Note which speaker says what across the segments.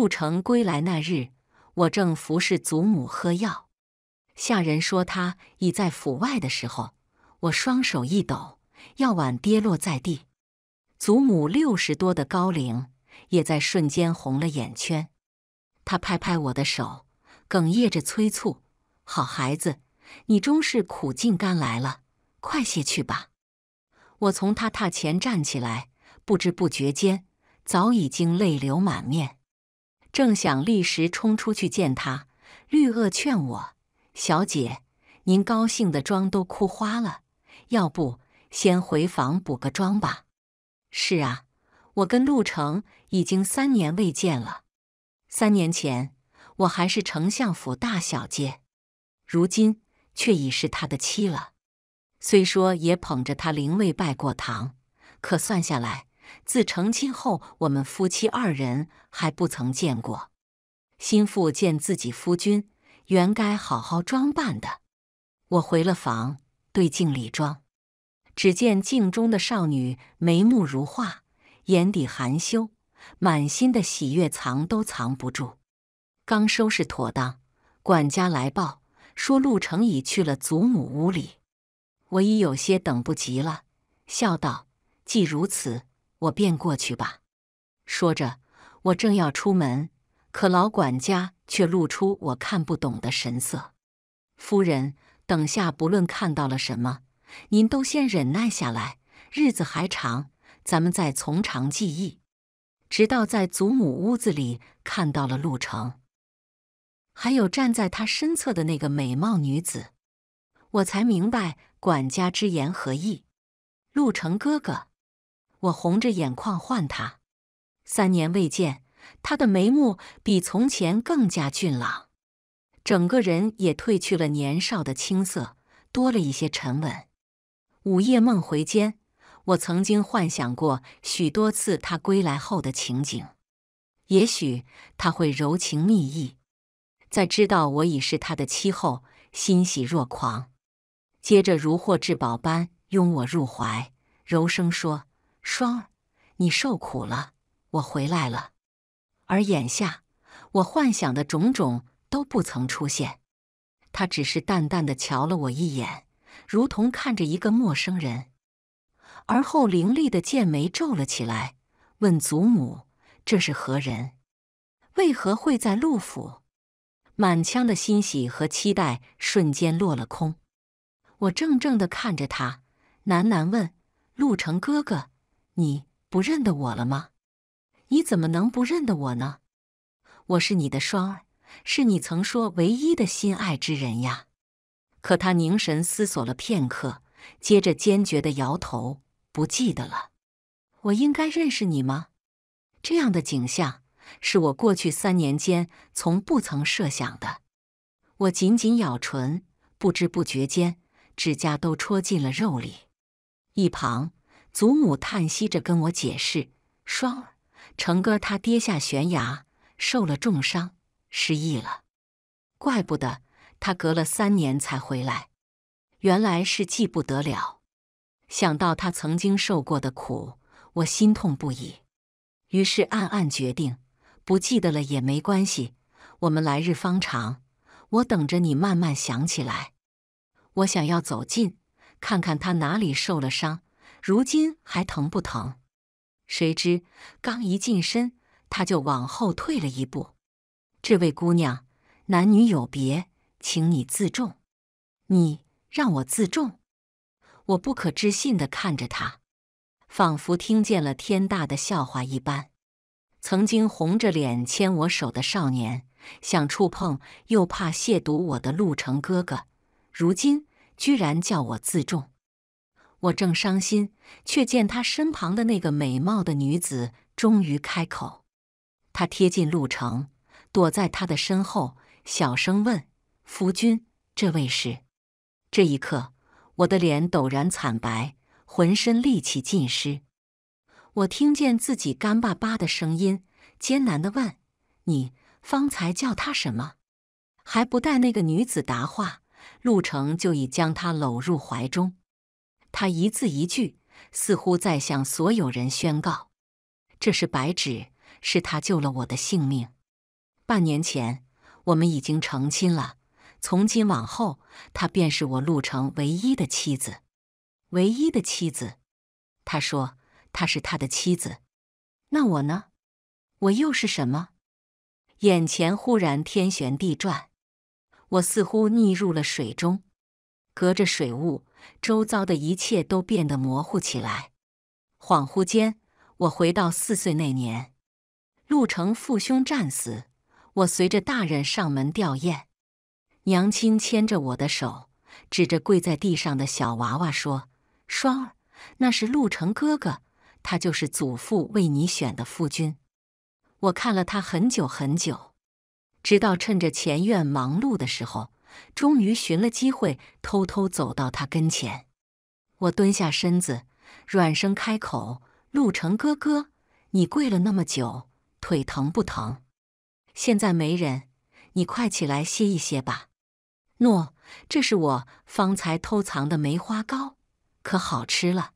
Speaker 1: 入城归来那日，我正服侍祖母喝药，下人说他已在府外的时候，我双手一抖，药碗跌落在地。祖母六十多的高龄，也在瞬间红了眼圈。他拍拍我的手，哽咽着催促：“好孩子，你终是苦尽甘来了，快些去吧。”我从他榻前站起来，不知不觉间，早已经泪流满面。正想立时冲出去见他，绿萼劝我：“小姐，您高兴的妆都哭花了，要不先回房补个妆吧？”是啊，我跟陆成已经三年未见了。三年前我还是丞相府大小姐，如今却已是他的妻了。虽说也捧着他灵位拜过堂，可算下来。自成亲后，我们夫妻二人还不曾见过。心腹见自己夫君，原该好好装扮的。我回了房，对镜里妆，只见镜中的少女眉目如画，眼底含羞，满心的喜悦藏都藏不住。刚收拾妥当，管家来报说陆成已去了祖母屋里。我已有些等不及了，笑道：“既如此。”我便过去吧。说着，我正要出门，可老管家却露出我看不懂的神色。夫人，等下不论看到了什么，您都先忍耐下来，日子还长，咱们再从长计议。直到在祖母屋子里看到了陆成，还有站在他身侧的那个美貌女子，我才明白管家之言何意。陆成哥哥。我红着眼眶唤他，三年未见，他的眉目比从前更加俊朗，整个人也褪去了年少的青涩，多了一些沉稳。午夜梦回间，我曾经幻想过许多次他归来后的情景，也许他会柔情蜜意，在知道我已是他的妻后欣喜若狂，接着如获至宝般拥我入怀，柔声说。双儿，你受苦了，我回来了。而眼下，我幻想的种种都不曾出现。他只是淡淡的瞧了我一眼，如同看着一个陌生人。而后，凌厉的剑眉皱了起来，问祖母：“这是何人？为何会在陆府？”满腔的欣喜和期待瞬间落了空。我怔怔的看着他，喃喃问：“陆成哥哥。”你不认得我了吗？你怎么能不认得我呢？我是你的双儿，是你曾说唯一的心爱之人呀。可他凝神思索了片刻，接着坚决的摇头：“不记得了。我应该认识你吗？这样的景象是我过去三年间从不曾设想的。”我紧紧咬唇，不知不觉间指甲都戳进了肉里。一旁。祖母叹息着跟我解释：“双儿，成哥他跌下悬崖，受了重伤，失忆了。怪不得他隔了三年才回来，原来是记不得了。想到他曾经受过的苦，我心痛不已。于是暗暗决定，不记得了也没关系，我们来日方长，我等着你慢慢想起来。我想要走近，看看他哪里受了伤。”如今还疼不疼？谁知刚一近身，他就往后退了一步。这位姑娘，男女有别，请你自重。你让我自重？我不可置信的看着他，仿佛听见了天大的笑话一般。曾经红着脸牵我手的少年，想触碰又怕亵渎我的陆成哥哥，如今居然叫我自重。我正伤心，却见他身旁的那个美貌的女子终于开口。她贴近陆程，躲在他的身后，小声问：“夫君，这位是？”这一刻，我的脸陡然惨白，浑身力气尽失。我听见自己干巴巴的声音，艰难地问：“你方才叫他什么？”还不待那个女子答话，陆城就已将她搂入怀中。他一字一句，似乎在向所有人宣告：“这是白纸，是他救了我的性命。半年前，我们已经成亲了。从今往后，她便是我陆成唯一的妻子，唯一的妻子。”他说：“她是他的妻子。”那我呢？我又是什么？眼前忽然天旋地转，我似乎溺入了水中，隔着水雾。周遭的一切都变得模糊起来，恍惚间，我回到四岁那年，陆成父兄战死，我随着大人上门吊唁，娘亲牵着我的手，指着跪在地上的小娃娃说：“双儿，那是陆成哥哥，他就是祖父为你选的夫君。”我看了他很久很久，直到趁着前院忙碌的时候。终于寻了机会，偷偷走到他跟前。我蹲下身子，软声开口：“陆成哥哥，你跪了那么久，腿疼不疼？现在没人，你快起来歇一歇吧。”“诺，这是我方才偷藏的梅花糕，可好吃了，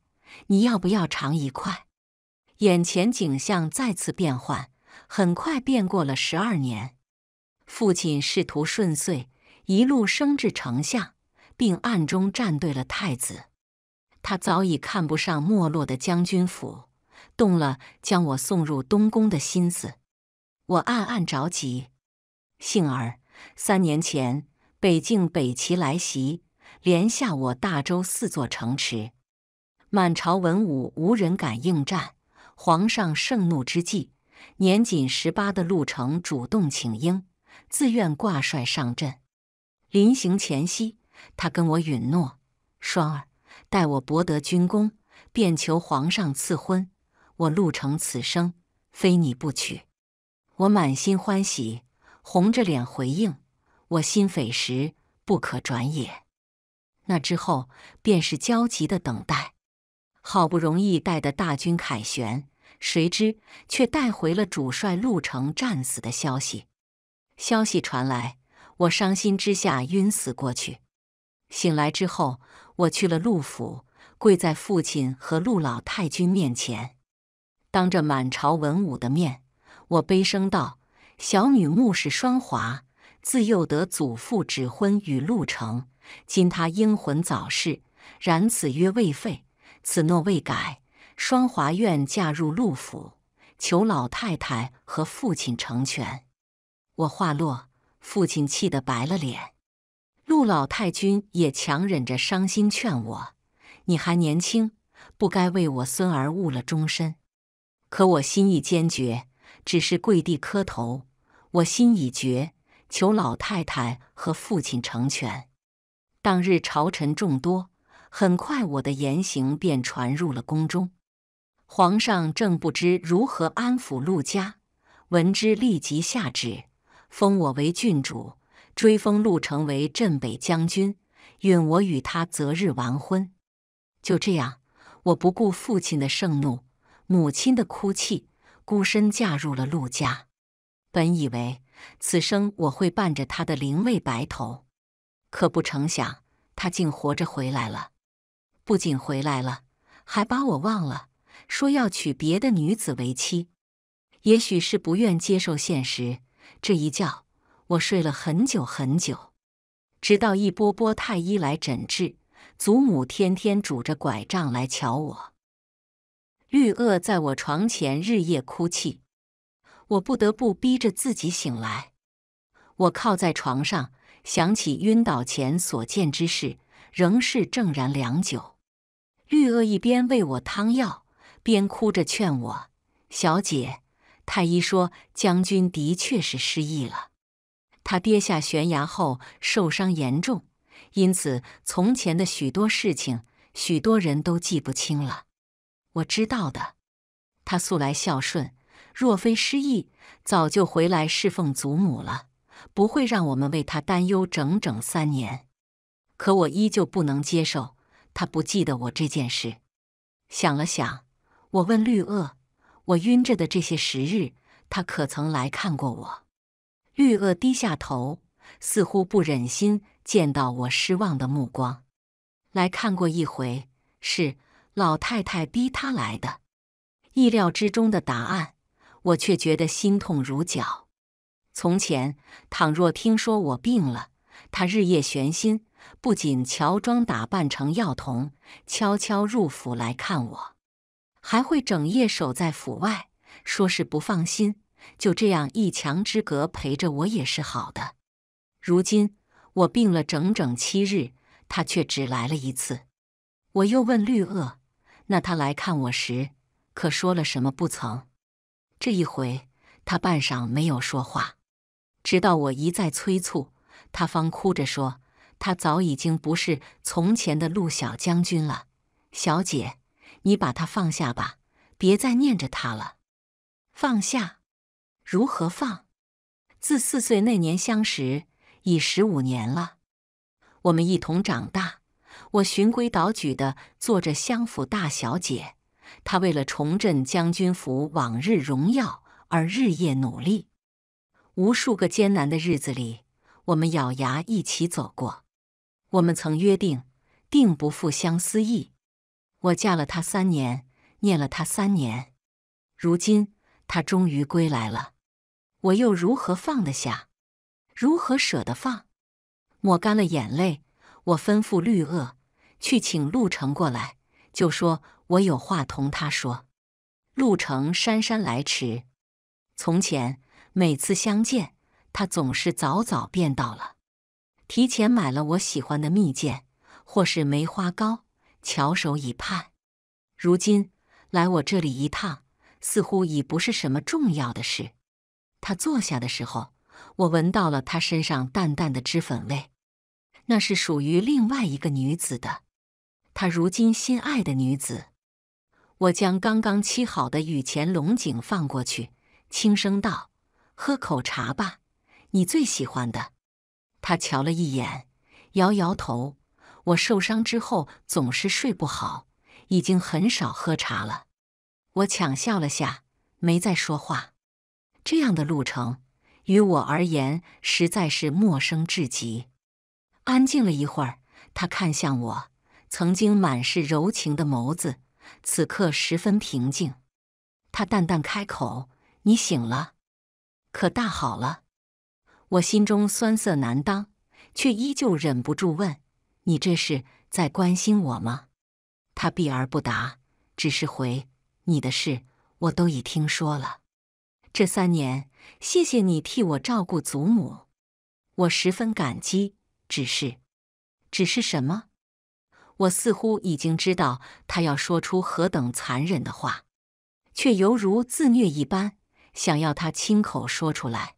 Speaker 1: 你要不要尝一块？”眼前景象再次变换，很快变过了十二年。父亲仕途顺遂。一路升至丞相，并暗中站对了太子。他早已看不上没落的将军府，动了将我送入东宫的心思。我暗暗着急。幸而三年前北境北齐来袭，连下我大周四座城池，满朝文武无人敢应战。皇上盛怒之际，年仅十八的陆成主动请缨，自愿挂帅上阵。临行前夕，他跟我允诺：“双儿，待我博得军功，便求皇上赐婚。我陆成此生非你不娶。”我满心欢喜，红着脸回应：“我心匪石，不可转也。”那之后便是焦急的等待。好不容易带的大军凯旋，谁知却带回了主帅陆成战死的消息。消息传来。我伤心之下晕死过去，醒来之后，我去了陆府，跪在父亲和陆老太君面前，当着满朝文武的面，我悲声道：“小女慕氏双华，自幼得祖父指婚与陆成，今他英魂早逝，然此约未废，此诺未改，双华愿嫁入陆府，求老太太和父亲成全。”我话落。父亲气得白了脸，陆老太君也强忍着伤心劝我：“你还年轻，不该为我孙儿误了终身。”可我心意坚决，只是跪地磕头。我心已决，求老太太和父亲成全。当日朝臣众多，很快我的言行便传入了宫中。皇上正不知如何安抚陆家，闻之立即下旨。封我为郡主，追封陆成为镇北将军，允我与他择日完婚。就这样，我不顾父亲的盛怒，母亲的哭泣，孤身嫁入了陆家。本以为此生我会伴着他的灵位白头，可不成想他竟活着回来了。不仅回来了，还把我忘了，说要娶别的女子为妻。也许是不愿接受现实。这一觉，我睡了很久很久，直到一波波太医来诊治，祖母天天拄着拐杖来瞧我，绿萼在我床前日夜哭泣，我不得不逼着自己醒来。我靠在床上，想起晕倒前所见之事，仍是怔然良久。绿萼一边为我汤药，边哭着劝我：“小姐。”太医说，将军的确是失忆了。他跌下悬崖后受伤严重，因此从前的许多事情，许多人都记不清了。我知道的，他素来孝顺，若非失忆，早就回来侍奉祖母了，不会让我们为他担忧整整三年。可我依旧不能接受他不记得我这件事。想了想，我问绿萼。我晕着的这些时日，他可曾来看过我？绿萼低下头，似乎不忍心见到我失望的目光。来看过一回，是老太太逼他来的。意料之中的答案，我却觉得心痛如绞。从前，倘若听说我病了，他日夜悬心，不仅乔装打扮成药童，悄悄入府来看我。还会整夜守在府外，说是不放心。就这样一墙之隔陪着我也是好的。如今我病了整整七日，他却只来了一次。我又问绿萼：“那他来看我时，可说了什么不曾？”这一回他半晌没有说话，直到我一再催促，他方哭着说：“他早已经不是从前的陆小将军了，小姐。”你把它放下吧，别再念着它了。放下，如何放？自四岁那年相识，已十五年了。我们一同长大。我循规蹈矩的做着相府大小姐，她为了重振将军府往日荣耀而日夜努力。无数个艰难的日子里，我们咬牙一起走过。我们曾约定，定不负相思意。我嫁了他三年，念了他三年，如今他终于归来了，我又如何放得下？如何舍得放？抹干了眼泪，我吩咐绿萼去请陆成过来，就说我有话同他说。陆成姗姗来迟。从前每次相见，他总是早早便到了，提前买了我喜欢的蜜饯，或是梅花糕。翘首以盼，如今来我这里一趟，似乎已不是什么重要的事。他坐下的时候，我闻到了他身上淡淡的脂粉味，那是属于另外一个女子的，他如今心爱的女子。我将刚刚沏好的雨前龙井放过去，轻声道：“喝口茶吧，你最喜欢的。”他瞧了一眼，摇摇头。我受伤之后总是睡不好，已经很少喝茶了。我强笑了下，没再说话。这样的路程，于我而言实在是陌生至极。安静了一会儿，他看向我，曾经满是柔情的眸子，此刻十分平静。他淡淡开口：“你醒了，可大好了。”我心中酸涩难当，却依旧忍不住问。你这是在关心我吗？他避而不答，只是回你的事，我都已听说了。这三年，谢谢你替我照顾祖母，我十分感激。只是，只是什么？我似乎已经知道他要说出何等残忍的话，却犹如自虐一般，想要他亲口说出来。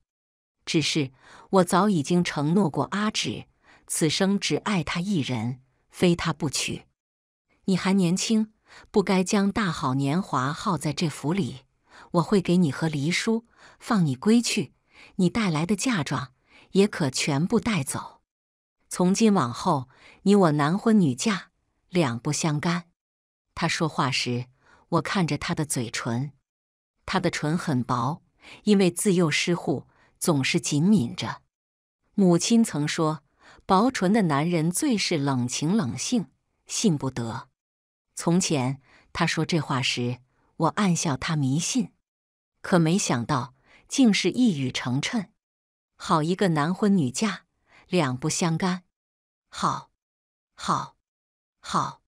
Speaker 1: 只是，我早已经承诺过阿芷。此生只爱他一人，非他不娶。你还年轻，不该将大好年华耗在这府里。我会给你和黎叔放你归去，你带来的嫁妆也可全部带走。从今往后，你我男婚女嫁，两不相干。他说话时，我看着他的嘴唇，他的唇很薄，因为自幼失护，总是紧抿着。母亲曾说。薄唇的男人最是冷情冷性，信不得。从前他说这话时，我暗笑他迷信，可没想到竟是一语成谶。好一个男婚女嫁，两不相干。好，好，好！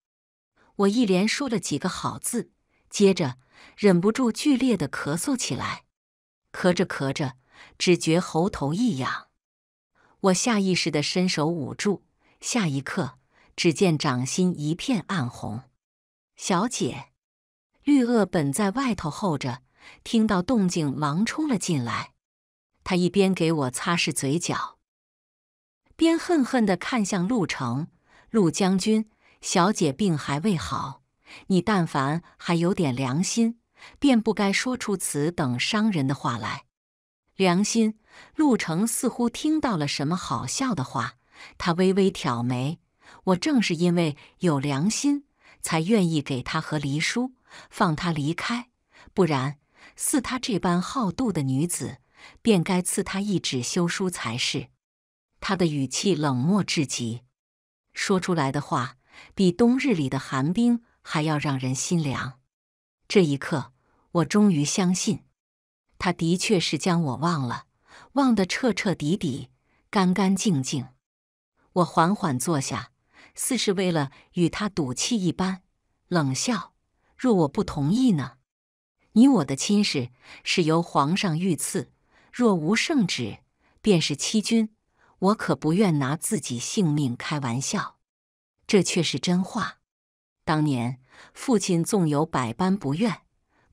Speaker 1: 我一连说了几个好字，接着忍不住剧烈的咳嗽起来。咳着咳着，只觉喉头一痒。我下意识的伸手捂住，下一刻，只见掌心一片暗红。小姐，绿萼本在外头候着，听到动静，忙冲了进来。他一边给我擦拭嘴角，边恨恨的看向陆成。陆将军，小姐病还未好，你但凡还有点良心，便不该说出此等伤人的话来。良心，陆成似乎听到了什么好笑的话，他微微挑眉。我正是因为有良心，才愿意给他和黎叔放他离开，不然，似他这般好妒的女子，便该赐他一纸休书才是。他的语气冷漠至极，说出来的话比冬日里的寒冰还要让人心凉。这一刻，我终于相信。他的确是将我忘了，忘得彻彻底底、干干净净。我缓缓坐下，似是为了与他赌气一般，冷笑。若我不同意呢？你我的亲事是由皇上御赐，若无圣旨，便是欺君。我可不愿拿自己性命开玩笑。这却是真话。当年父亲纵有百般不愿，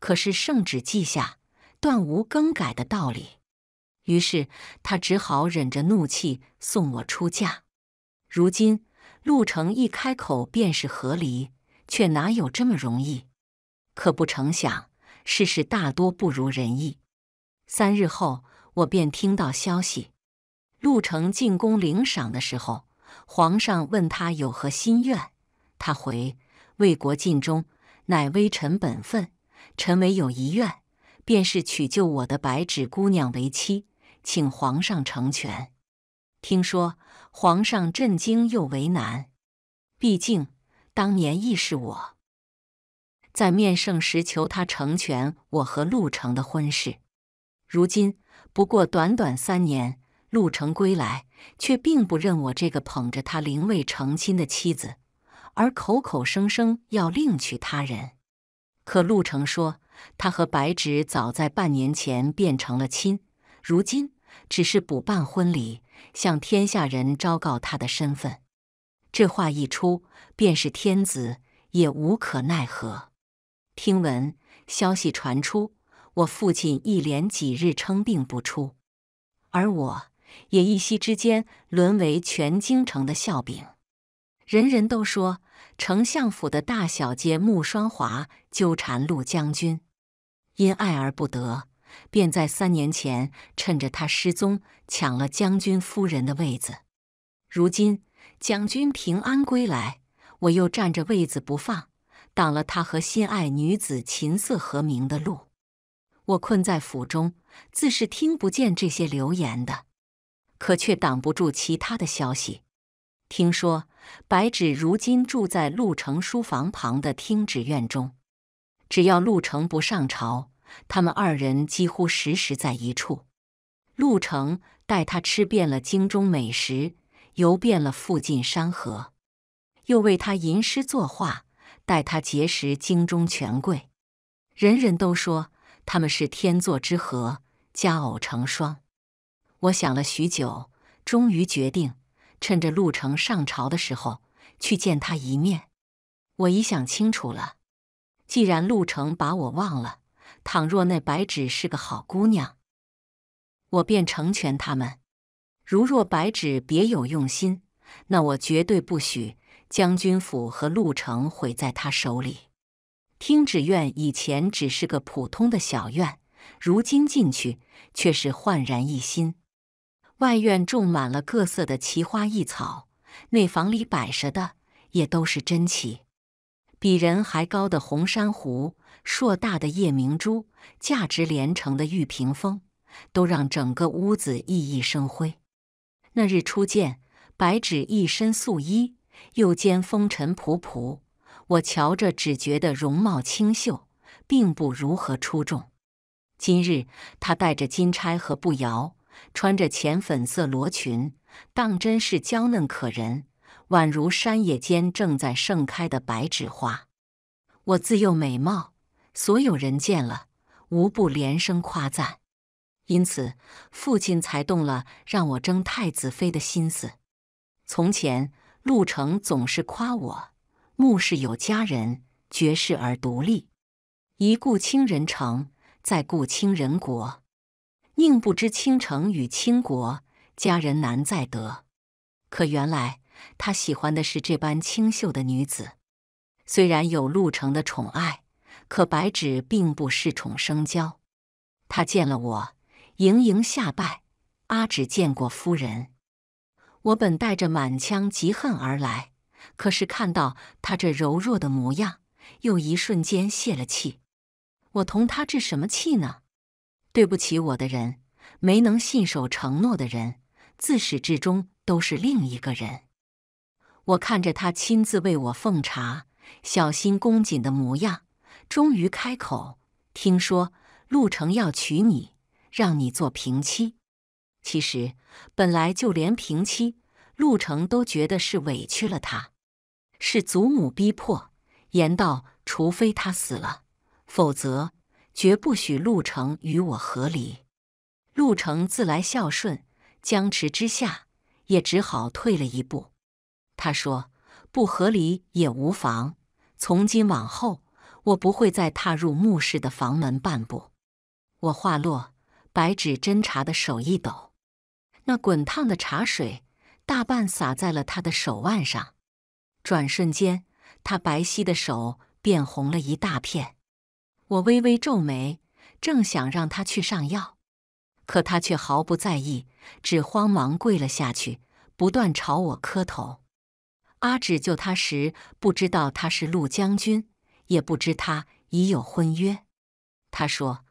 Speaker 1: 可是圣旨记下。断无更改的道理，于是他只好忍着怒气送我出嫁。如今陆承一开口便是和离，却哪有这么容易？可不成想，世事大多不如人意。三日后，我便听到消息：陆承进宫领赏的时候，皇上问他有何心愿，他回：“为国尽忠，乃微臣本分。臣唯有遗愿。”便是娶救我的白纸姑娘为妻，请皇上成全。听说皇上震惊又为难，毕竟当年亦是我，在面圣时求他成全我和陆成的婚事。如今不过短短三年，陆成归来却并不认我这个捧着他灵位成亲的妻子，而口口声声要另娶他人。可陆成说。他和白芷早在半年前便成了亲，如今只是补办婚礼，向天下人昭告他的身份。这话一出，便是天子也无可奈何。听闻消息传出，我父亲一连几日称病不出，而我也一夕之间沦为全京城的笑柄，人人都说丞相府的大小姐穆双华纠缠陆将军。因爱而不得，便在三年前趁着他失踪，抢了将军夫人的位子。如今将军平安归来，我又占着位子不放，挡了他和心爱女子琴瑟和鸣的路。我困在府中，自是听不见这些流言的，可却挡不住其他的消息。听说白芷如今住在鹿城书房旁的听旨院中。只要陆城不上朝，他们二人几乎时时在一处。陆城带他吃遍了京中美食，游遍了附近山河，又为他吟诗作画，带他结识京中权贵。人人都说他们是天作之合，佳偶成双。我想了许久，终于决定趁着陆城上朝的时候去见他一面。我已想清楚了。既然陆成把我忘了，倘若那白芷是个好姑娘，我便成全他们；如若白芷别有用心，那我绝对不许将军府和陆成毁在她手里。听旨院以前只是个普通的小院，如今进去却是焕然一新。外院种满了各色的奇花异草，内房里摆设的也都是珍奇。比人还高的红珊瑚，硕大的夜明珠，价值连城的玉屏风，都让整个屋子熠熠生辉。那日初见，白芷一身素衣，又兼风尘仆仆，我瞧着只觉得容貌清秀，并不如何出众。今日她戴着金钗和步摇，穿着浅粉色罗裙，当真是娇嫩可人。宛如山野间正在盛开的白纸花，我自幼美貌，所有人见了无不连声夸赞，因此父亲才动了让我争太子妃的心思。从前陆城总是夸我，穆氏有佳人，绝世而独立。一顾倾人城，再顾倾人国。宁不知倾城与倾国，佳人难再得。可原来。他喜欢的是这般清秀的女子，虽然有陆城的宠爱，可白芷并不恃宠生骄。他见了我，盈盈下拜：“阿芷见过夫人。”我本带着满腔嫉恨而来，可是看到他这柔弱的模样，又一瞬间泄了气。我同他置什么气呢？对不起我的人，没能信守承诺的人，自始至终都是另一个人。我看着他亲自为我奉茶，小心恭谨的模样，终于开口：“听说陆成要娶你，让你做平妻。其实本来就连平妻，陆成都觉得是委屈了他，是祖母逼迫，言道：除非他死了，否则绝不许陆成与我和离。陆成自来孝顺，僵持之下也只好退了一步。”他说：“不合理也无妨，从今往后我不会再踏入墓室的房门半步。”我话落，白纸斟茶的手一抖，那滚烫的茶水大半洒在了他的手腕上。转瞬间，他白皙的手变红了一大片。我微微皱眉，正想让他去上药，可他却毫不在意，只慌忙跪了下去，不断朝我磕头。阿芷救他时，不知道他是陆将军，也不知他已有婚约。他说：“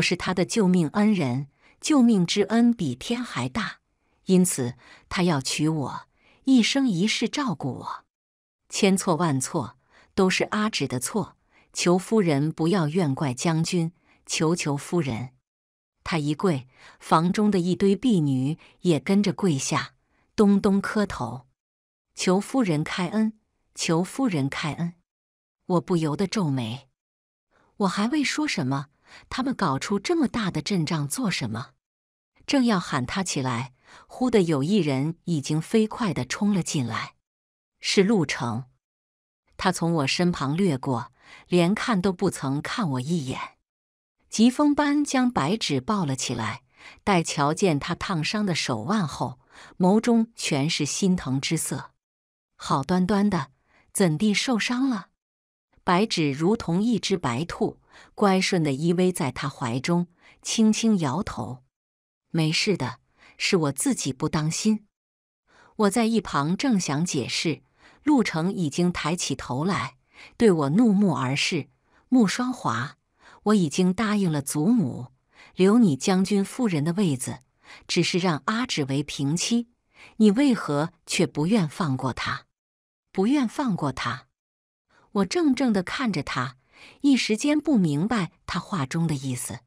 Speaker 1: 我是他的救命恩人，救命之恩比天还大，因此他要娶我，一生一世照顾我。千错万错都是阿芷的错，求夫人不要怨怪将军，求求夫人。”他一跪，房中的一堆婢女也跟着跪下，咚咚磕头。求夫人开恩，求夫人开恩！我不由得皱眉。我还未说什么，他们搞出这么大的阵仗做什么？正要喊他起来，忽的有一人已经飞快的冲了进来，是陆程。他从我身旁掠过，连看都不曾看我一眼，疾风般将白纸抱了起来。待瞧见他烫伤的手腕后，眸中全是心疼之色。好端端的，怎地受伤了？白芷如同一只白兔，乖顺的依偎在他怀中，轻轻摇头：“没事的，是我自己不当心。”我在一旁正想解释，陆程已经抬起头来，对我怒目而视：“穆双华，我已经答应了祖母，留你将军夫人的位子，只是让阿芷为平妻，你为何却不愿放过她？”不愿放过他，我怔怔地看着他，一时间不明白他话中的意思。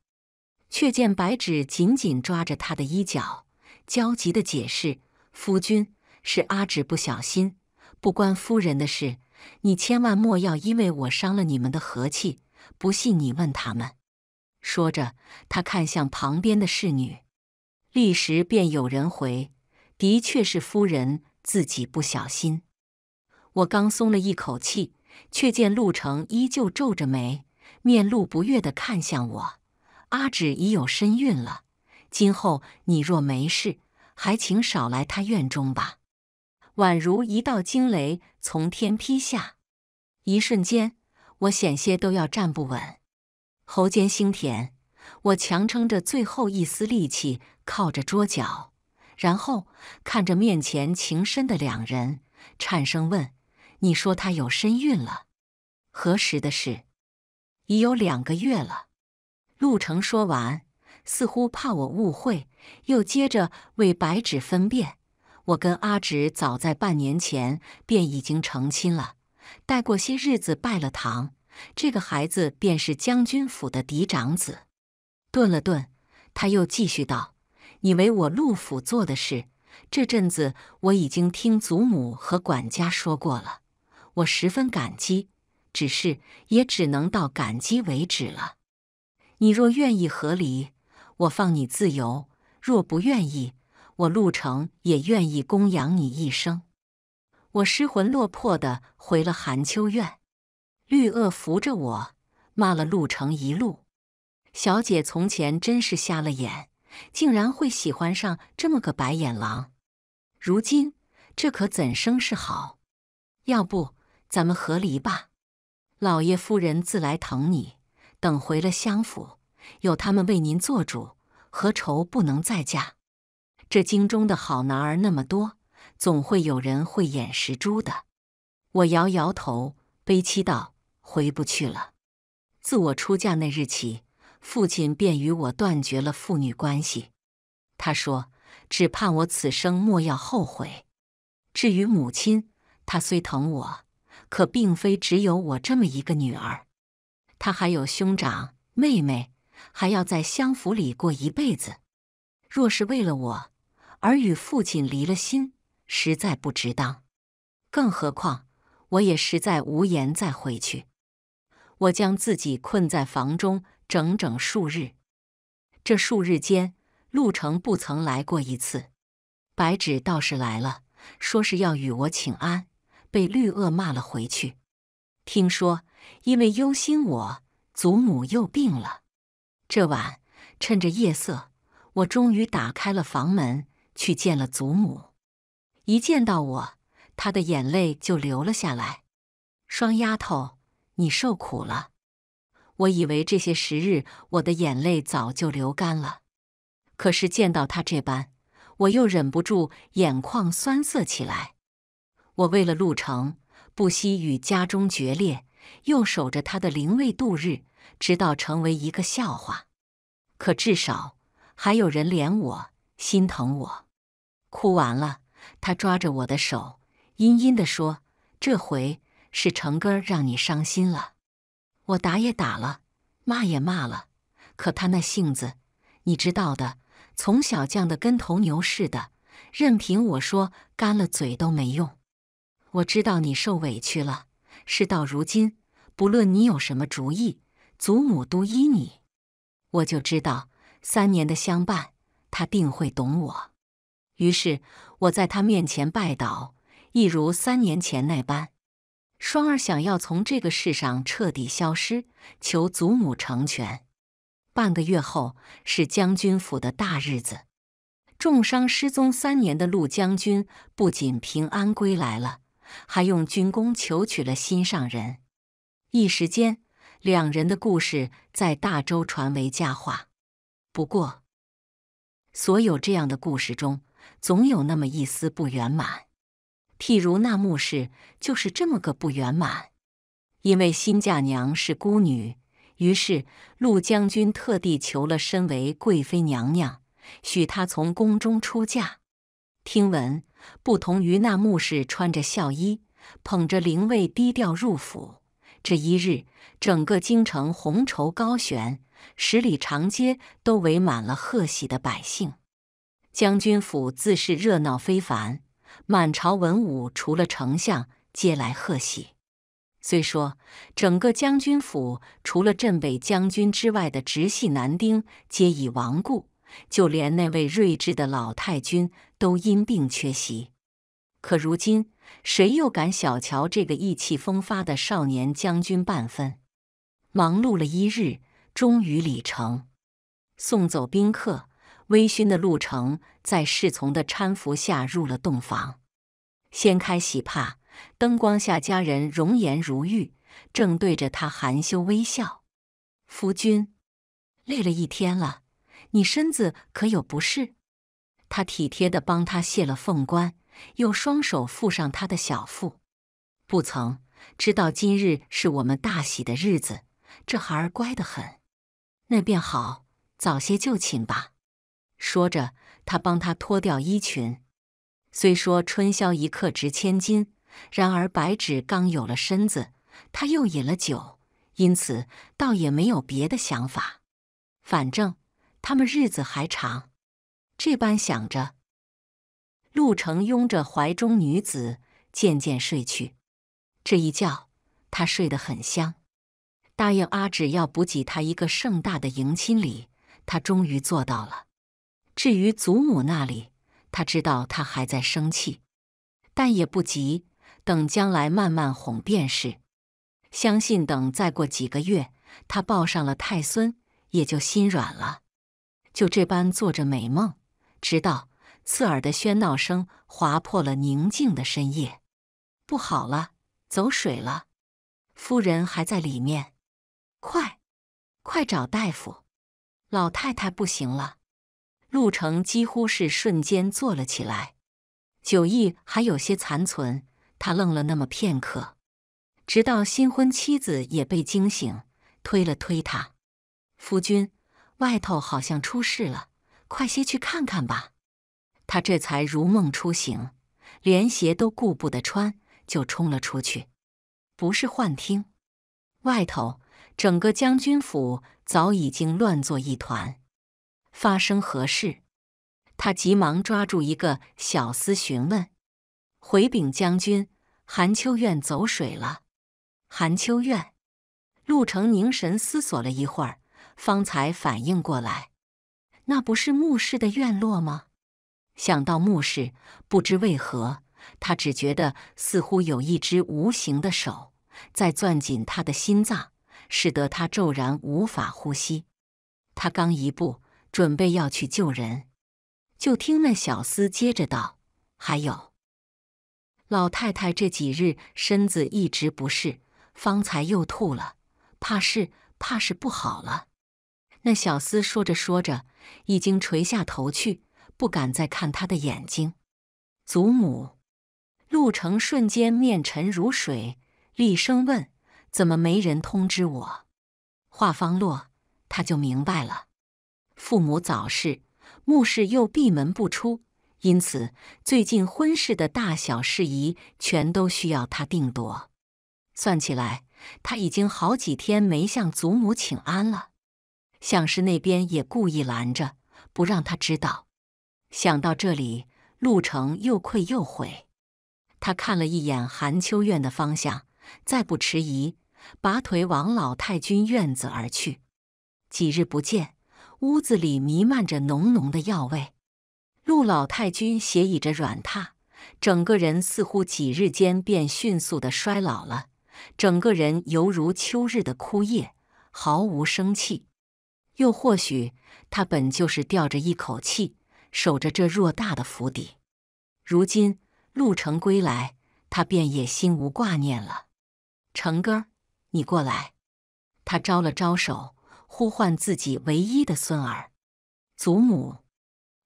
Speaker 1: 却见白芷紧紧抓着他的衣角，焦急地解释：“夫君，是阿芷不小心，不关夫人的事。你千万莫要因为我伤了你们的和气。不信你问他们。”说着，他看向旁边的侍女，立时便有人回：“的确是夫人自己不小心。”我刚松了一口气，却见陆城依旧皱着眉，面露不悦的看向我。阿芷已有身孕了，今后你若没事，还请少来他院中吧。宛如一道惊雷从天劈下，一瞬间，我险些都要站不稳，喉间腥甜，我强撑着最后一丝力气靠着桌角，然后看着面前情深的两人，颤声问。你说他有身孕了，何时的事？已有两个月了。陆成说完，似乎怕我误会，又接着为白芷分辨：“我跟阿芷早在半年前便已经成亲了，待过些日子拜了堂，这个孩子便是将军府的嫡长子。”顿了顿，他又继续道：“你为我陆府做的事，这阵子我已经听祖母和管家说过了。”我十分感激，只是也只能到感激为止了。你若愿意和离，我放你自由；若不愿意，我陆成也愿意供养你一生。我失魂落魄地回了寒秋院，绿萼扶着我，骂了陆成一路：“小姐从前真是瞎了眼，竟然会喜欢上这么个白眼狼。如今这可怎生是好？要不……”咱们和离吧，老爷夫人自来疼你，等回了相府，有他们为您做主，何愁不能再嫁？这京中的好男儿那么多，总会有人慧眼识珠的。我摇摇头，悲戚道：“回不去了。自我出嫁那日起，父亲便与我断绝了父女关系。他说，只盼我此生莫要后悔。至于母亲，她虽疼我。”可并非只有我这么一个女儿，她还有兄长、妹妹，还要在相府里过一辈子。若是为了我而与父亲离了心，实在不值当。更何况我也实在无颜再回去。我将自己困在房中整整数日，这数日间，陆成不曾来过一次。白芷倒是来了，说是要与我请安。被绿萼骂了回去。听说因为忧心我，祖母又病了。这晚趁着夜色，我终于打开了房门去见了祖母。一见到我，她的眼泪就流了下来。双丫头，你受苦了。我以为这些时日我的眼泪早就流干了，可是见到她这般，我又忍不住眼眶酸涩起来。我为了路程，不惜与家中决裂，又守着他的灵位度日，直到成为一个笑话。可至少还有人怜我，心疼我。哭完了，他抓着我的手，阴阴的说：“这回是成哥让你伤心了。我打也打了，骂也骂了，可他那性子，你知道的，从小犟得跟头牛似的，任凭我说干了嘴都没用。”我知道你受委屈了，事到如今，不论你有什么主意，祖母都依你。我就知道，三年的相伴，他定会懂我。于是，我在他面前拜倒，一如三年前那般。双儿想要从这个世上彻底消失，求祖母成全。半个月后，是将军府的大日子。重伤失踪三年的陆将军不仅平安归来了。还用军功求娶了心上人，一时间两人的故事在大周传为佳话。不过，所有这样的故事中，总有那么一丝不圆满。譬如那墓氏就是这么个不圆满，因为新嫁娘是孤女，于是陆将军特地求了身为贵妃娘娘，许她从宫中出嫁。听闻，不同于那牧师穿着孝衣、捧着灵位低调入府，这一日，整个京城红绸高悬，十里长街都围满了贺喜的百姓。将军府自是热闹非凡，满朝文武除了丞相，皆来贺喜。虽说整个将军府除了镇北将军之外的直系男丁皆已亡故，就连那位睿智的老太君。都因病缺席，可如今谁又敢小瞧这个意气风发的少年将军半分？忙碌了一日，终于礼成，送走宾客，微醺的陆程在侍从的搀扶下入了洞房，掀开喜帕，灯光下佳人容颜如玉，正对着他含羞微笑。夫君，累了一天了，你身子可有不适？他体贴的帮他卸了凤冠，用双手附上他的小腹，不曾知道今日是我们大喜的日子。这孩儿乖得很，那便好，早些就寝吧。说着，他帮他脱掉衣裙。虽说春宵一刻值千金，然而白芷刚有了身子，他又饮了酒，因此倒也没有别的想法。反正他们日子还长。这般想着，陆成拥着怀中女子渐渐睡去。这一觉，他睡得很香。答应阿芷要补给他一个盛大的迎亲礼，他终于做到了。至于祖母那里，他知道他还在生气，但也不急，等将来慢慢哄便是。相信等再过几个月，他抱上了太孙，也就心软了。就这般做着美梦。直到刺耳的喧闹声划破了宁静的深夜，不好了，走水了！夫人还在里面，快，快找大夫！老太太不行了。陆程几乎是瞬间坐了起来，酒意还有些残存，他愣了那么片刻，直到新婚妻子也被惊醒，推了推他：“夫君，外头好像出事了。”快些去看看吧！他这才如梦初醒，连鞋都顾不得穿，就冲了出去。不是幻听，外头整个将军府早已经乱作一团，发生何事？他急忙抓住一个小厮询问：“回禀将军，韩秋苑走水了。”韩秋苑，陆成凝神思索了一会儿，方才反应过来。那不是牧师的院落吗？想到牧师，不知为何，他只觉得似乎有一只无形的手在攥紧他的心脏，使得他骤然无法呼吸。他刚一步，准备要去救人，就听那小厮接着道：“还有，老太太这几日身子一直不适，方才又吐了，怕是怕是不好了。”那小厮说着说着，已经垂下头去，不敢再看他的眼睛。祖母，陆成瞬间面沉如水，厉声问：“怎么没人通知我？”话方落，他就明白了。父母早逝，墓室又闭门不出，因此最近婚事的大小事宜全都需要他定夺。算起来，他已经好几天没向祖母请安了。像是那边也故意拦着，不让他知道。想到这里，陆程又愧又悔。他看了一眼寒秋院的方向，再不迟疑，拔腿往老太君院子而去。几日不见，屋子里弥漫着浓浓的药味。陆老太君斜倚着软榻，整个人似乎几日间便迅速的衰老了，整个人犹如秋日的枯叶，毫无生气。又或许，他本就是吊着一口气，守着这偌大的府邸。如今陆程归来，他便也心无挂念了。成哥，你过来。他招了招手，呼唤自己唯一的孙儿。祖母，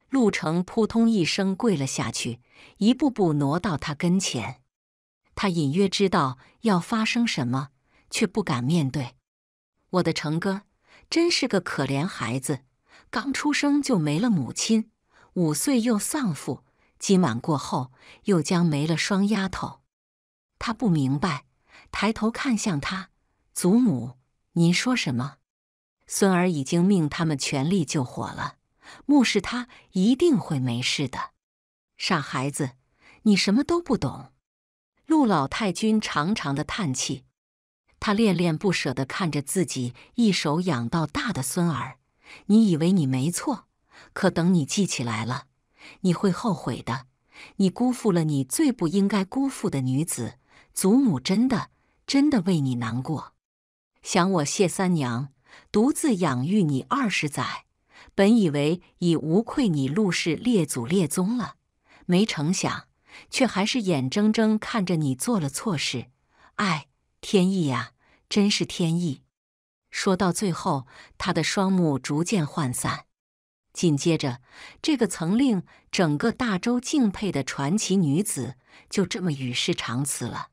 Speaker 1: 陆成扑通一声跪了下去，一步步挪到他跟前。他隐约知道要发生什么，却不敢面对。我的成哥。真是个可怜孩子，刚出生就没了母亲，五岁又丧父，今晚过后又将没了双丫头。他不明白，抬头看向他祖母：“您说什么？孙儿已经命他们全力救火了，目视他一定会没事的。傻孩子，你什么都不懂。”陆老太君长长的叹气。他恋恋不舍地看着自己一手养到大的孙儿。你以为你没错，可等你记起来了，你会后悔的。你辜负了你最不应该辜负的女子，祖母真的真的为你难过。想我谢三娘独自养育你二十载，本以为已无愧你陆氏列祖列宗了，没成想却还是眼睁睁看着你做了错事。哎，天意呀！真是天意。说到最后，他的双目逐渐涣散，紧接着，这个曾令整个大周敬佩的传奇女子，就这么与世长辞了。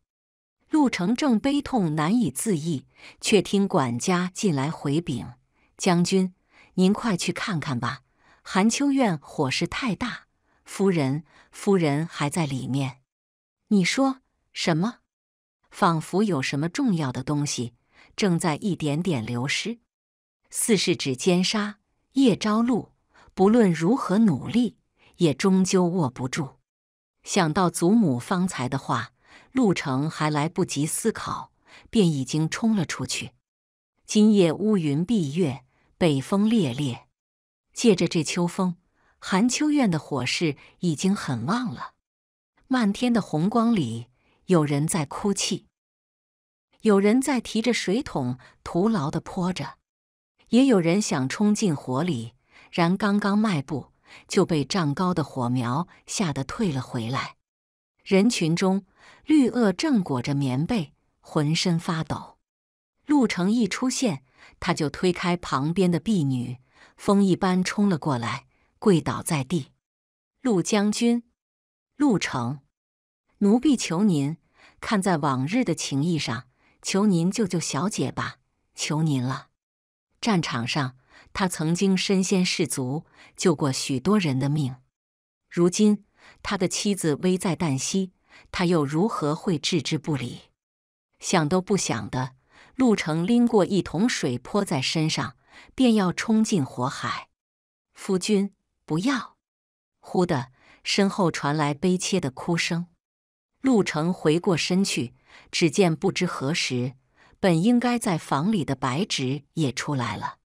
Speaker 1: 陆成正悲痛难以自抑，却听管家进来回禀：“将军，您快去看看吧，寒秋院火势太大，夫人，夫人还在里面。”你说什么？仿佛有什么重要的东西正在一点点流失。四是指尖沙叶朝露，不论如何努力，也终究握不住。想到祖母方才的话，陆程还来不及思考，便已经冲了出去。今夜乌云蔽月，北风烈烈，借着这秋风，寒秋院的火势已经很旺了。漫天的红光里。有人在哭泣，有人在提着水桶徒劳的泼着，也有人想冲进火里，然刚刚迈步就被丈高的火苗吓得退了回来。人群中，绿萼正裹着棉被，浑身发抖。陆承一出现，他就推开旁边的婢女，风一般冲了过来，跪倒在地：“陆将军，陆承。”奴婢求您，看在往日的情谊上，求您救救小姐吧，求您了！战场上，他曾经身先士卒，救过许多人的命。如今他的妻子危在旦夕，他又如何会置之不理？想都不想的，陆成拎过一桶水泼在身上，便要冲进火海。夫君，不要！忽的，身后传来悲切的哭声。陆成回过身去，只见不知何时，本应该在房里的白芷也出来了。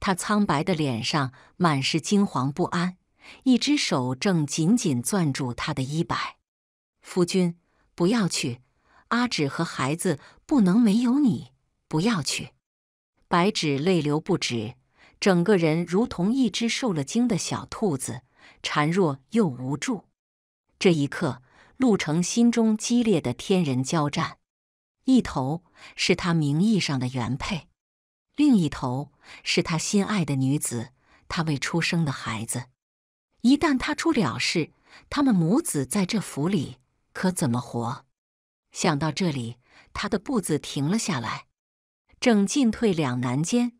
Speaker 1: 他苍白的脸上满是惊惶不安，一只手正紧紧攥住他的衣摆。“夫君，不要去！阿芷和孩子不能没有你！不要去！”白芷泪流不止，整个人如同一只受了惊的小兔子，孱弱又无助。这一刻。陆成心中激烈的天人交战，一头是他名义上的原配，另一头是他心爱的女子，他未出生的孩子。一旦他出了事，他们母子在这府里可怎么活？想到这里，他的步子停了下来，正进退两难间，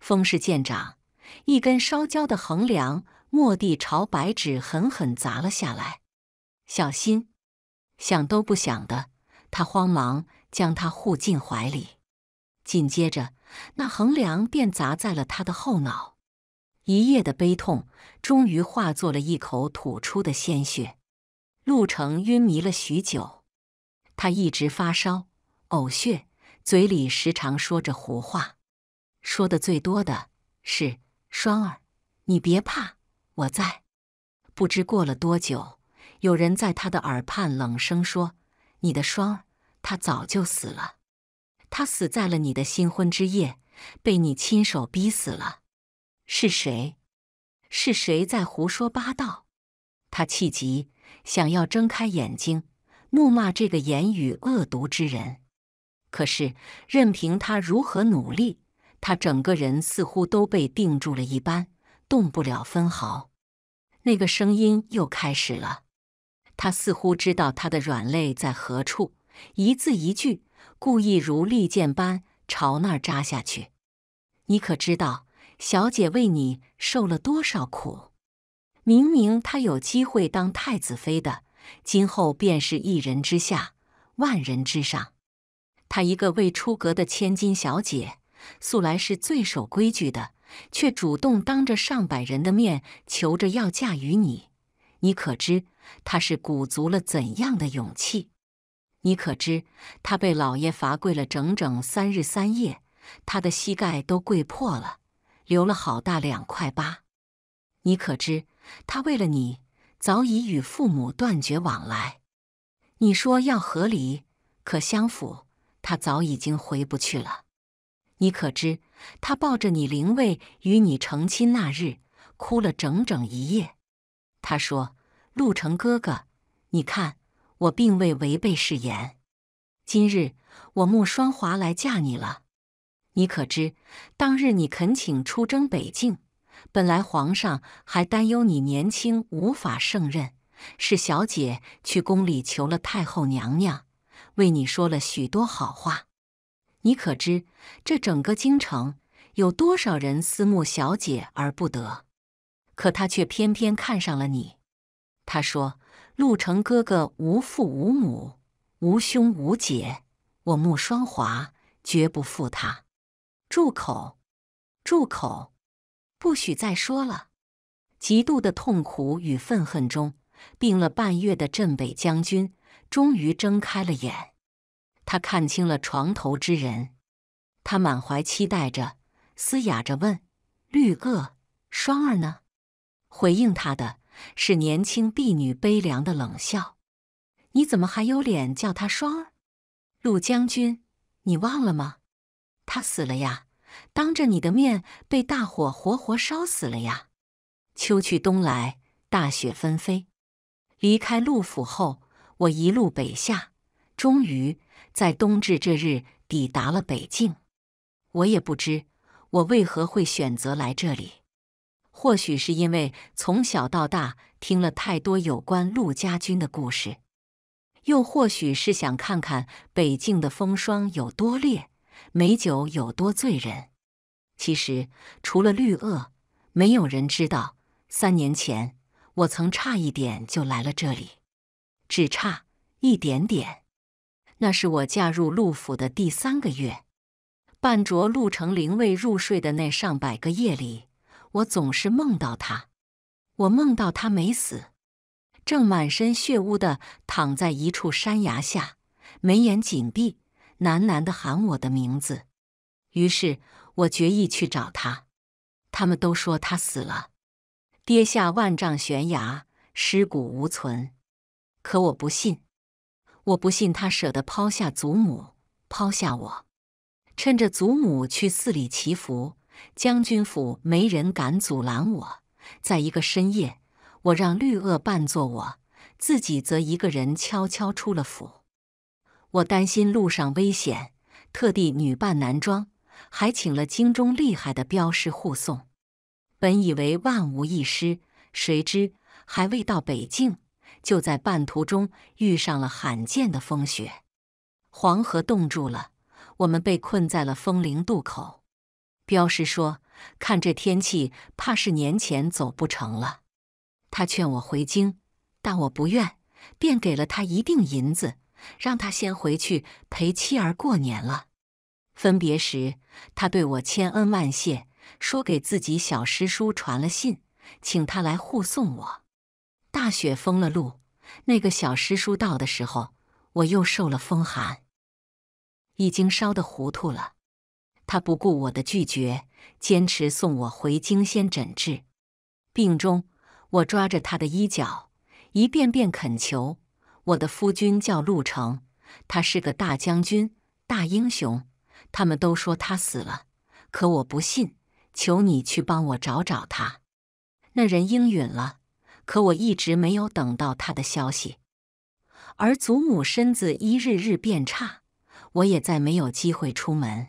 Speaker 1: 风势渐长，一根烧焦的横梁蓦地朝白纸狠狠砸了下来。小心！想都不想的，他慌忙将他护进怀里。紧接着，那横梁便砸在了他的后脑。一夜的悲痛终于化作了一口吐出的鲜血。陆成晕迷了许久，他一直发烧、呕血，嘴里时常说着胡话，说的最多的是：“双儿，你别怕，我在。”不知过了多久。有人在他的耳畔冷声说：“你的霜，他早就死了，他死在了你的新婚之夜，被你亲手逼死了。”是谁？是谁在胡说八道？他气急，想要睁开眼睛，怒骂这个言语恶毒之人。可是，任凭他如何努力，他整个人似乎都被定住了一般，动不了分毫。那个声音又开始了。他似乎知道他的软肋在何处，一字一句故意如利剑般朝那儿扎下去。你可知道，小姐为你受了多少苦？明明她有机会当太子妃的，今后便是一人之下，万人之上。她一个未出阁的千金小姐，素来是最守规矩的，却主动当着上百人的面求着要嫁与你。你可知他是鼓足了怎样的勇气？你可知他被老爷罚跪了整整三日三夜，他的膝盖都跪破了，留了好大两块疤。你可知他为了你，早已与父母断绝往来？你说要和离，可相府他早已经回不去了。你可知他抱着你灵位与你成亲那日，哭了整整一夜。他说：“陆成哥哥，你看，我并未违背誓言。今日我慕双华来嫁你了。你可知，当日你恳请出征北境，本来皇上还担忧你年轻无法胜任，是小姐去宫里求了太后娘娘，为你说了许多好话。你可知，这整个京城有多少人思慕小姐而不得？”可他却偏偏看上了你，他说：“陆成哥哥无父无母，无兄无姐，我慕双华绝不负他。”住口！住口！不许再说了。极度的痛苦与愤恨中，病了半月的镇北将军终于睁开了眼，他看清了床头之人，他满怀期待着，嘶哑着问：“绿萼，双儿呢？”回应他的是年轻婢女悲凉的冷笑：“你怎么还有脸叫他双儿？陆将军，你忘了吗？他死了呀，当着你的面被大火活活烧死了呀！秋去冬来，大雪纷飞。离开陆府后，我一路北下，终于在冬至这日抵达了北境。我也不知我为何会选择来这里。”或许是因为从小到大听了太多有关陆家军的故事，又或许是想看看北境的风霜有多烈，美酒有多醉人。其实，除了绿萼，没有人知道，三年前我曾差一点就来了这里，只差一点点。那是我嫁入陆府的第三个月，伴着陆成灵未入睡的那上百个夜里。我总是梦到他，我梦到他没死，正满身血污的躺在一处山崖下，眉眼紧闭，喃喃的喊我的名字。于是，我决意去找他。他们都说他死了，跌下万丈悬崖，尸骨无存。可我不信，我不信他舍得抛下祖母，抛下我，趁着祖母去寺里祈福。将军府没人敢阻拦我。在一个深夜，我让绿萼扮作我自己，则一个人悄悄出了府。我担心路上危险，特地女扮男装，还请了京中厉害的镖师护送。本以为万无一失，谁知还未到北境，就在半途中遇上了罕见的风雪，黄河冻住了，我们被困在了风陵渡口。镖师说：“看这天气，怕是年前走不成了。”他劝我回京，但我不愿，便给了他一锭银子，让他先回去陪妻儿过年了。分别时，他对我千恩万谢，说给自己小师叔传了信，请他来护送我。大雪封了路，那个小师叔到的时候，我又受了风寒，已经烧得糊涂了。他不顾我的拒绝，坚持送我回京先诊治。病中，我抓着他的衣角，一遍遍恳求：“我的夫君叫陆成，他是个大将军、大英雄。他们都说他死了，可我不信。求你去帮我找找他。”那人应允了，可我一直没有等到他的消息。而祖母身子一日日变差，我也再没有机会出门。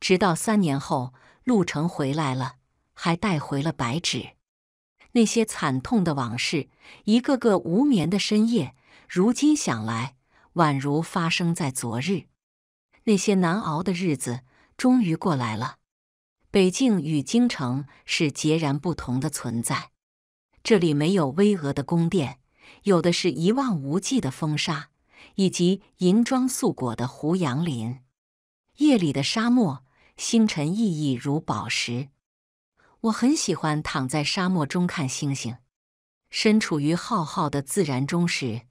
Speaker 1: 直到三年后，陆成回来了，还带回了白纸。那些惨痛的往事，一个个无眠的深夜，如今想来，宛如发生在昨日。那些难熬的日子，终于过来了。北境与京城是截然不同的存在，这里没有巍峨的宫殿，有的是一望无际的风沙，以及银装素裹的胡杨林。夜里的沙漠。星辰熠熠如宝石，我很喜欢躺在沙漠中看星星。身处于浩浩的自然中时，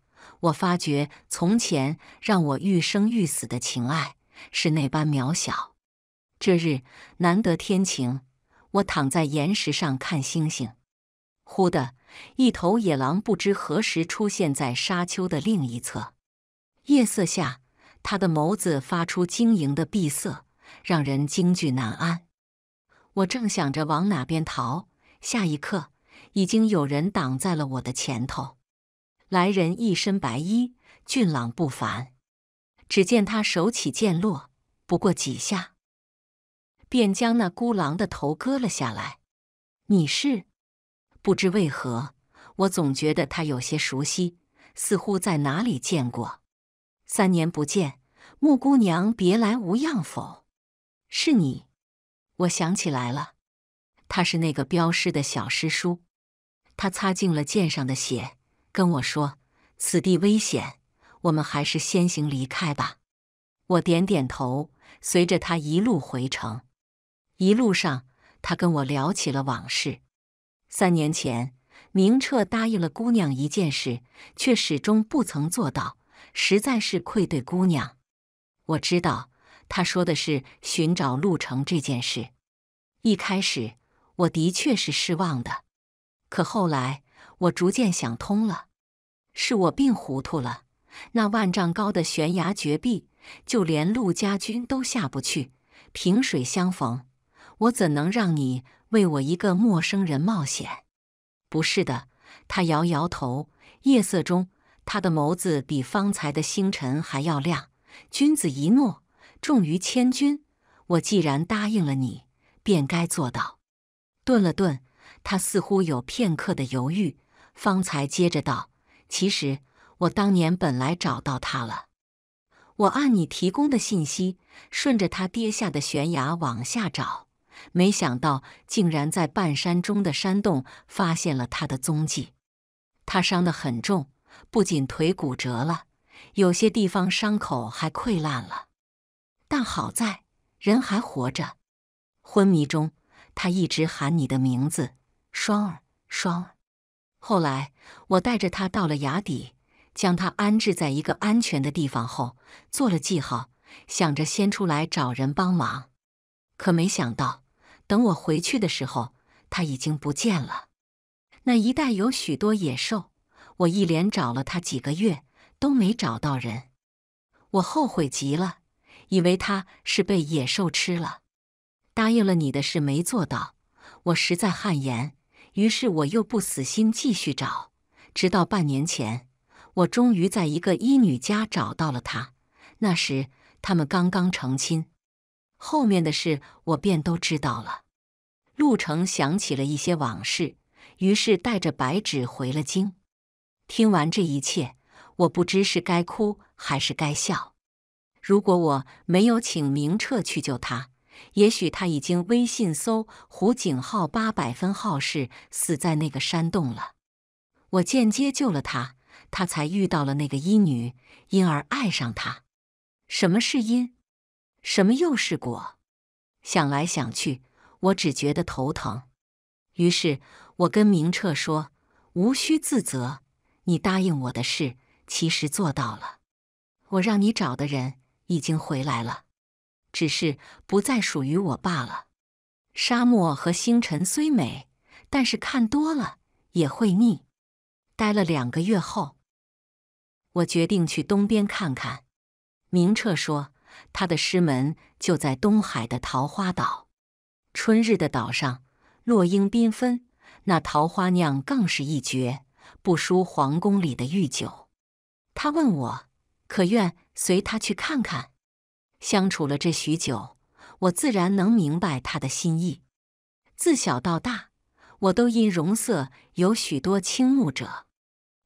Speaker 1: 我发觉从前让我欲生欲死的情爱是那般渺小。这日难得天晴，我躺在岩石上看星星。忽的一头野狼不知何时出现在沙丘的另一侧，夜色下，它的眸子发出晶莹的碧色。让人惊惧难安。我正想着往哪边逃，下一刻已经有人挡在了我的前头。来人一身白衣，俊朗不凡。只见他手起剑落，不过几下，便将那孤狼的头割了下来。你是？不知为何，我总觉得他有些熟悉，似乎在哪里见过。三年不见，木姑娘别来无恙否？是你，我想起来了，他是那个镖师的小师叔。他擦净了剑上的血，跟我说：“此地危险，我们还是先行离开吧。”我点点头，随着他一路回城。一路上，他跟我聊起了往事。三年前，明彻答应了姑娘一件事，却始终不曾做到，实在是愧对姑娘。我知道。他说的是寻找路程这件事。一开始，我的确是失望的，可后来我逐渐想通了，是我病糊涂了。那万丈高的悬崖绝壁，就连陆家军都下不去。萍水相逢，我怎能让你为我一个陌生人冒险？不是的，他摇摇头。夜色中，他的眸子比方才的星辰还要亮。君子一诺。重于千钧，我既然答应了你，便该做到。顿了顿，他似乎有片刻的犹豫，方才接着道：“其实我当年本来找到他了，我按你提供的信息，顺着他跌下的悬崖往下找，没想到竟然在半山中的山洞发现了他的踪迹。他伤得很重，不仅腿骨折了，有些地方伤口还溃烂了。”但好在人还活着，昏迷中他一直喊你的名字，双儿，双儿。后来我带着他到了崖底，将他安置在一个安全的地方后，做了记号，想着先出来找人帮忙。可没想到，等我回去的时候，他已经不见了。那一带有许多野兽，我一连找了他几个月都没找到人，我后悔极了。以为他是被野兽吃了，答应了你的事没做到，我实在汗颜。于是我又不死心，继续找，直到半年前，我终于在一个医女家找到了他。那时他们刚刚成亲，后面的事我便都知道了。陆承想起了一些往事，于是带着白芷回了京。听完这一切，我不知是该哭还是该笑。如果我没有请明彻去救他，也许他已经微信搜“胡景号八百分号”是死在那个山洞了。我间接救了他，他才遇到了那个医女，因而爱上她。什么是因，什么又是果？想来想去，我只觉得头疼。于是，我跟明彻说：“无需自责，你答应我的事其实做到了。我让你找的人。”已经回来了，只是不再属于我罢了。沙漠和星辰虽美，但是看多了也会腻。待了两个月后，我决定去东边看看。明彻说，他的师门就在东海的桃花岛。春日的岛上，落英缤纷，那桃花酿更是一绝，不输皇宫里的御酒。他问我，可愿？随他去看看，相处了这许久，我自然能明白他的心意。自小到大，我都因容色有许多倾慕者。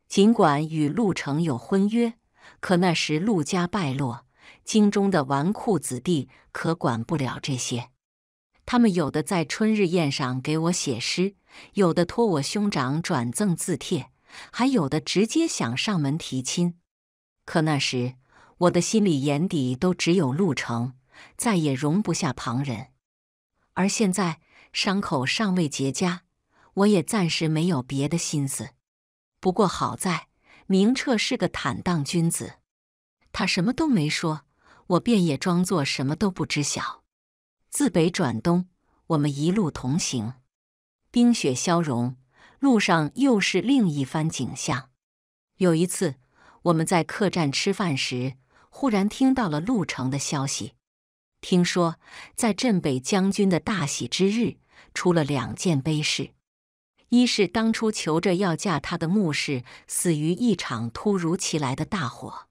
Speaker 1: 尽管与陆成有婚约，可那时陆家败落，京中的纨绔子弟可管不了这些。他们有的在春日宴上给我写诗，有的托我兄长转赠字帖，还有的直接想上门提亲。可那时。我的心里眼底都只有陆程，再也容不下旁人。而现在伤口尚未结痂，我也暂时没有别的心思。不过好在明彻是个坦荡君子，他什么都没说，我便也装作什么都不知晓。自北转东，我们一路同行，冰雪消融，路上又是另一番景象。有一次我们在客栈吃饭时。忽然听到了陆城的消息，听说在镇北将军的大喜之日，出了两件悲事：一是当初求着要嫁他的幕士死于一场突如其来的大火；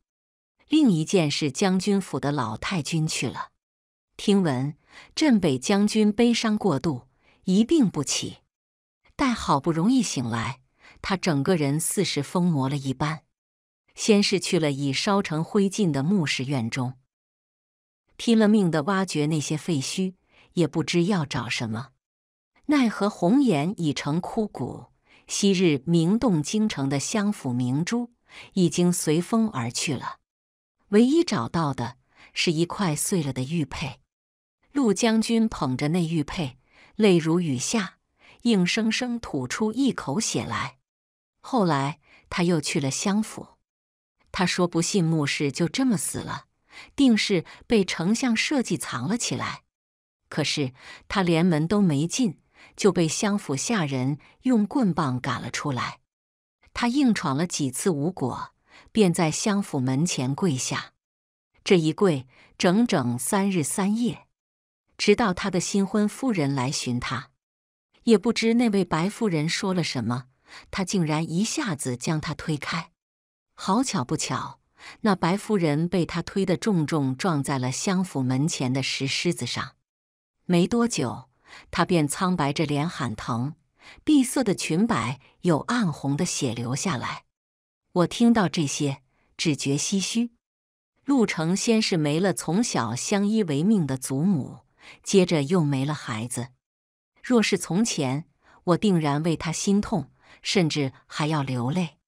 Speaker 1: 另一件是将军府的老太君去了，听闻镇北将军悲伤过度，一病不起。待好不容易醒来，他整个人似是疯魔了一般。先是去了已烧成灰烬的墓室院中，拼了命的挖掘那些废墟，也不知要找什么。奈何红颜已成枯骨，昔日名动京城的相府明珠已经随风而去了。唯一找到的是一块碎了的玉佩。陆将军捧着那玉佩，泪如雨下，硬生生吐出一口血来。后来他又去了相府。他说：“不信，牧氏就这么死了，定是被丞相设计藏了起来。”可是他连门都没进，就被相府下人用棍棒赶了出来。他硬闯了几次无果，便在相府门前跪下。这一跪整整三日三夜，直到他的新婚夫人来寻他，也不知那位白夫人说了什么，他竟然一下子将他推开。好巧不巧，那白夫人被他推得重重撞在了相府门前的石狮子上。没多久，她便苍白着脸喊疼，碧色的裙摆有暗红的血流下来。我听到这些，只觉唏嘘。陆成先是没了从小相依为命的祖母，接着又没了孩子。若是从前，我定然为他心痛，甚至还要流泪。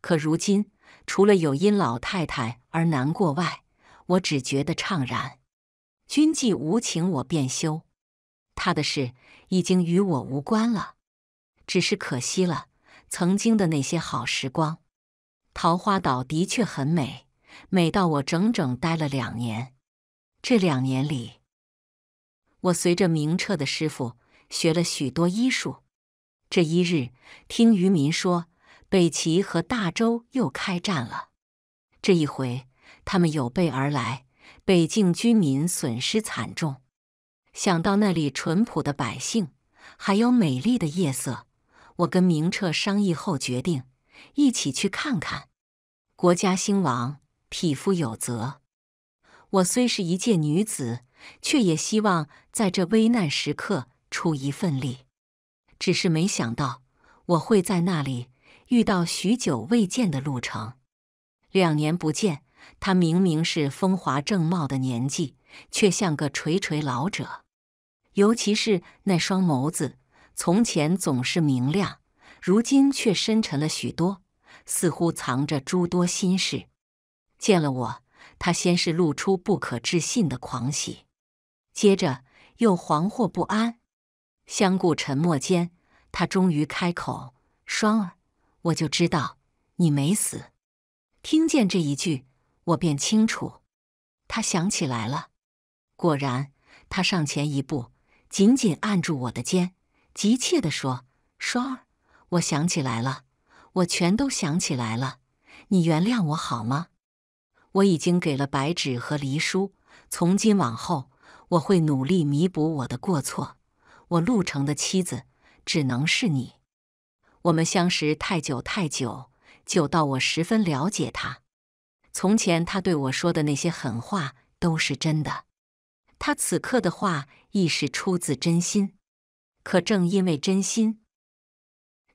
Speaker 1: 可如今，除了有因老太太而难过外，我只觉得怅然。君既无情，我便休。他的事已经与我无关了，只是可惜了曾经的那些好时光。桃花岛的确很美，美到我整整待了两年。这两年里，我随着明澈的师傅学了许多医术。这一日，听渔民说。北齐和大周又开战了，这一回他们有备而来，北境居民损失惨重。想到那里淳朴的百姓，还有美丽的夜色，我跟明彻商议后决定一起去看看。国家兴亡，匹夫有责。我虽是一介女子，却也希望在这危难时刻出一份力。只是没想到我会在那里。遇到许久未见的陆程。两年不见，他明明是风华正茂的年纪，却像个垂垂老者。尤其是那双眸子，从前总是明亮，如今却深沉了许多，似乎藏着诸多心事。见了我，他先是露出不可置信的狂喜，接着又惶惑不安。相顾沉默间，他终于开口：“双儿。”我就知道你没死，听见这一句，我便清楚，他想起来了。果然，他上前一步，紧紧按住我的肩，急切的说：“双儿，我想起来了，我全都想起来了。你原谅我好吗？我已经给了白纸和离书，从今往后，我会努力弥补我的过错。我陆成的妻子，只能是你。”我们相识太久太久，久到我十分了解他。从前他对我说的那些狠话都是真的，他此刻的话亦是出自真心。可正因为真心，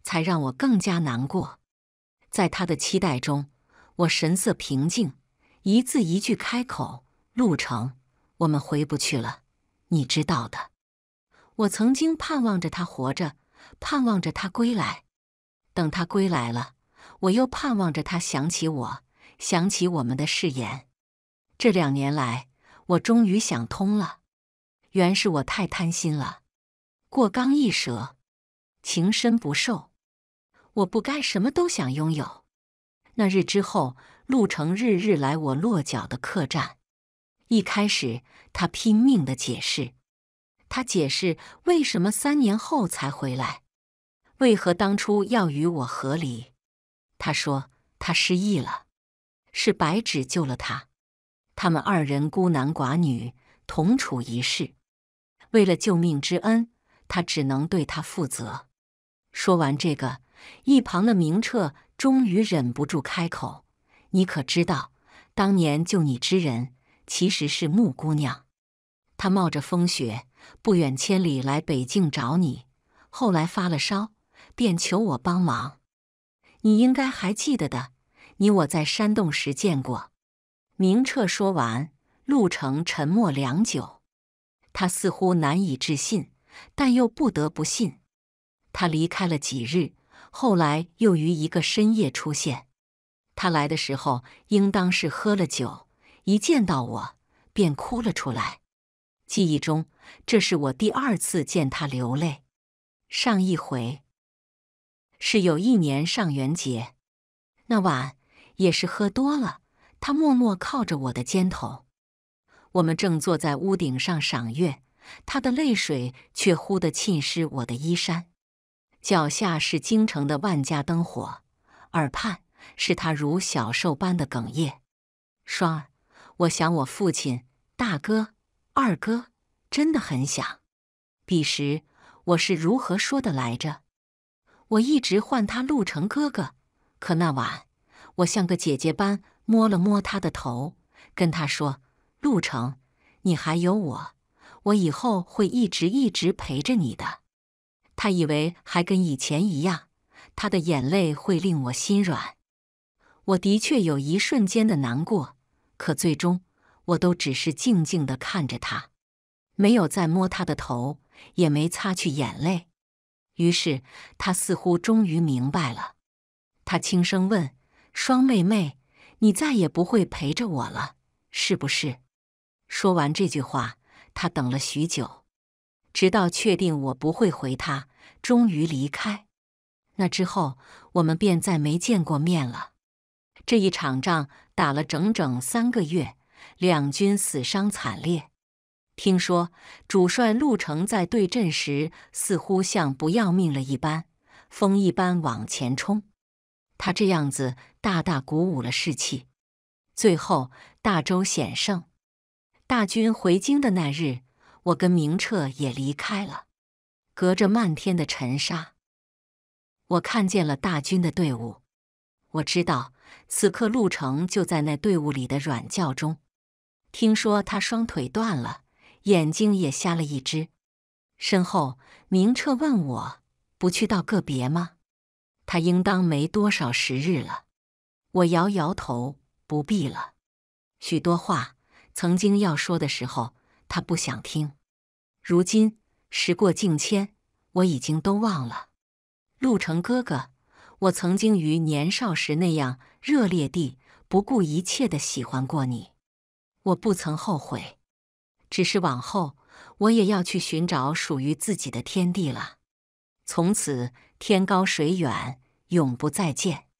Speaker 1: 才让我更加难过。在他的期待中，我神色平静，一字一句开口：“陆成，我们回不去了，你知道的。我曾经盼望着他活着，盼望着他归来。”等他归来了，我又盼望着他想起我，想起我们的誓言。这两年来，我终于想通了，原是我太贪心了，过刚易折，情深不寿。我不该什么都想拥有。那日之后，陆成日日来我落脚的客栈。一开始，他拼命的解释，他解释为什么三年后才回来。为何当初要与我和离？他说他失忆了，是白芷救了他。他们二人孤男寡女同处一室，为了救命之恩，他只能对他负责。说完这个，一旁的明澈终于忍不住开口：“你可知道，当年救你之人其实是穆姑娘，她冒着风雪，不远千里来北境找你，后来发了烧。”便求我帮忙，你应该还记得的。你我在山洞时见过。明彻说完，陆成沉默良久，他似乎难以置信，但又不得不信。他离开了几日，后来又于一个深夜出现。他来的时候，应当是喝了酒，一见到我便哭了出来。记忆中，这是我第二次见他流泪，上一回。是有一年上元节，那晚也是喝多了，他默默靠着我的肩头。我们正坐在屋顶上赏月，他的泪水却忽地浸湿我的衣衫。脚下是京城的万家灯火，耳畔是他如小兽般的哽咽。双儿，我想我父亲、大哥、二哥，真的很想。彼时我是如何说的来着？我一直唤他陆成哥哥，可那晚，我像个姐姐般摸了摸他的头，跟他说：“陆成，你还有我，我以后会一直一直陪着你的。”他以为还跟以前一样，他的眼泪会令我心软。我的确有一瞬间的难过，可最终，我都只是静静地看着他，没有再摸他的头，也没擦去眼泪。于是，他似乎终于明白了。他轻声问：“双妹妹，你再也不会陪着我了，是不是？”说完这句话，他等了许久，直到确定我不会回他，终于离开。那之后，我们便再没见过面了。这一场仗打了整整三个月，两军死伤惨烈。听说主帅陆成在对阵时似乎像不要命了一般，风一般往前冲。他这样子大大鼓舞了士气。最后大周险胜，大军回京的那日，我跟明彻也离开了。隔着漫天的尘沙，我看见了大军的队伍。我知道此刻陆程就在那队伍里的软轿中。听说他双腿断了。眼睛也瞎了一只，身后明彻问我：“不去道个别吗？”他应当没多少时日了。我摇摇头：“不必了。”许多话曾经要说的时候，他不想听；如今时过境迁，我已经都忘了。陆成哥哥，我曾经于年少时那样热烈地、不顾一切地喜欢过你，我不曾后悔。只是往后，我也要去寻找属于自己的天地了。从此，天高水远，永不再见。